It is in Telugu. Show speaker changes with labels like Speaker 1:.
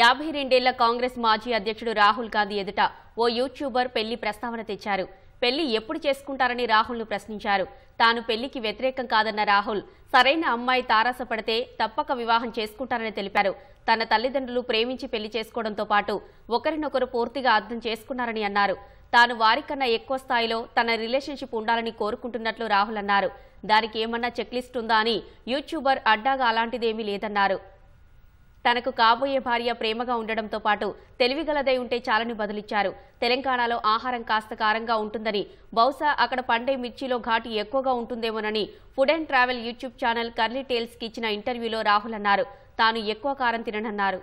Speaker 1: యాభై రెండేళ్ల కాంగ్రెస్ మాజీ అధ్యక్షుడు రాహుల్ గాంధీ ఎదుట ఓ యూట్యూబర్ పెళ్లి ప్రస్తావన తెచ్చారు పెళ్లి ఎప్పుడు చేసుకుంటారని రాహుల్ను ప్రశ్నించారు తాను పెళ్లికి వ్యతిరేకం కాదన్న రాహుల్ సరైన అమ్మాయి తారాసపడితే తప్పక వివాహం చేసుకుంటారని తెలిపారు తన తల్లిదండ్రులు ప్రేమించి పెళ్లి చేసుకోవడంతో పాటు ఒకరినొకరు పూర్తిగా అర్థం చేసుకున్నారని అన్నారు తాను వారికన్నా ఎక్కువ స్థాయిలో తన రిలేషన్షిప్ ఉండాలని కోరుకుంటున్నట్లు రాహుల్ అన్నారు దానికి ఏమన్నా చెక్లిస్ట్ ఉందా అని యూట్యూబర్ అడ్డాగా అలాంటిదేమీ లేదన్నారు తనకు కాబోయే భార్య ప్రేమగా ఉండడంతో పాటు తెలివిగలదై ఉంటే చాలని బదులిచ్చారు తెలంగాణలో ఆహారం కాస్త కారంగా ఉంటుందని బహుశా అక్కడ పండే మిర్చిలో ఘాటు ఎక్కువగా ఉంటుందేమోనని food and travel YouTube channel Curly టేల్స్కి ఇచ్చిన ఇంటర్వ్యూలో రాహుల్ అన్నారు తాను ఎక్కువ కారం తిననన్నారు